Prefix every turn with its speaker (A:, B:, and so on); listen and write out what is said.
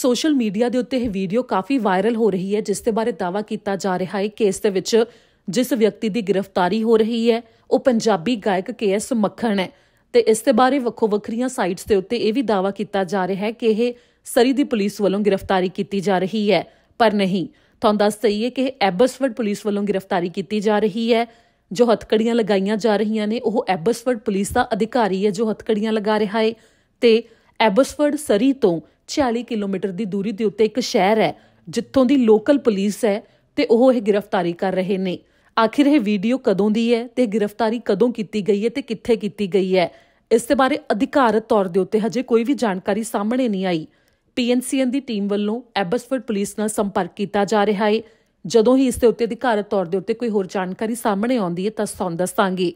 A: social media ਦੇ ਉੱਤੇ ਇਹ ਵੀਡੀਓ ਕਾਫੀ ਵਾਇਰਲ ਹੋ ਰਹੀ ਹੈ ਜਿਸ ਦੇ ਬਾਰੇ ਦਾਵਾ ਕੀਤਾ ਜਾ ਰਿਹਾ ਹੈ ਕੇਸ ਦੇ ਵਿੱਚ ਜਿਸ ਵਿਅਕਤੀ ਦੀ ਗ੍ਰਿਫਤਾਰੀ ਹੋ ਰਹੀ ਹੈ ਉਹ ਪੰਜਾਬੀ ਗਾਇਕ ਕੇਐਸ ਮੱਖਣ ਹੈ ਤੇ ਇਸ ਦੇ ਬਾਰੇ ਵੱਖੋ ਵੱਖਰੀਆਂ ਸਾਈਟਸ ਦੇ ਉੱਤੇ ਇਹ ਵੀ ਦਾਵਾ ਕੀਤਾ ਜਾ ਰਿਹਾ ਹੈ ਕਿ ਇਹ ਸਰੀ ਦੀ ਪੁਲਿਸ ਵੱਲੋਂ ਗ੍ਰਿਫਤਾਰੀ ਕੀਤੀ ਜਾ ਰਹੀ ਹੈ ਪਰ ਨਹੀਂ ਤੁਹਾਨੂੰ ਦੱਸ ਦਈਏ ਕਿ ਐਬਸਵਰਡ ਪੁਲਿਸ ਵੱਲੋਂ ਗ੍ਰਿਫਤਾਰੀ ਕੀਤੀ ਜਾ ਰਹੀ ਹੈ ਜੋ ਹੱਥਕੜੀਆਂ ਲਗਾਈਆਂ ਜਾ ਰਹੀਆਂ ਨੇ ਉਹ ਐਬਸਵਰਡ ਪੁਲਿਸ ਦਾ ਅਧਿਕਾਰੀ ਹੈ ਜੋ ਹੱਥਕੜੀਆਂ ਲਗਾ ਰਿਹਾ ਹੈ ਤੇ ਐਬਸਵਰਡ ਸਰੀ ਤੋਂ 46 ਕਿਲੋਮੀਟਰ ਦੀ ਦੂਰੀ ਦੇ ਉੱਤੇ ਇੱਕ ਸ਼ਹਿਰ ਹੈ ਜਿੱਥੋਂ ਦੀ ਲੋਕਲ ਪੁਲਿਸ ਹੈ ਤੇ ਉਹ ਇਹ ਗ੍ਰਿਫਤਾਰੀ ਕਰ ਰਹੇ ਨੇ ਆਖਿਰ ਇਹ ਵੀਡੀਓ ਕਦੋਂ ਦੀ ਹੈ ਤੇ ਗ੍ਰਿਫਤਾਰੀ ਕਦੋਂ ਕੀਤੀ ਗਈ ਹੈ ਤੇ ਕਿੱਥੇ ਕੀਤੀ ਗਈ ਹੈ ਇਸ ਦੇ ਬਾਰੇ ਅਧਿਕਾਰਤ ਤੌਰ ਦੇ ਉੱਤੇ ਹਜੇ ਕੋਈ ਵੀ ਜਾਣਕਾਰੀ ਸਾਹਮਣੇ ਨਹੀਂ ਆਈ ਪੀਐਨਸੀਐਨ ਦੀ ਟੀਮ ਵੱਲੋਂ ਐਬਸਫੋਰਡ ਪੁਲਿਸ ਨਾਲ ਸੰਪਰਕ ਕੀਤਾ ਜਾ ਰਿਹਾ ਹੈ ਜਦੋਂ ਹੀ ਇਸ ਦੇ ਉੱਤੇ ਅਧਿਕਾਰਤ ਤੌਰ ਦੇ ਉੱਤੇ ਕੋਈ ਹੋਰ ਜਾਣਕਾਰੀ ਸਾਹਮਣੇ ਆਉਂਦੀ ਹੈ ਤਾਂ ਤੁਹਾਨੂੰ ਦੱਸਾਂਗੇ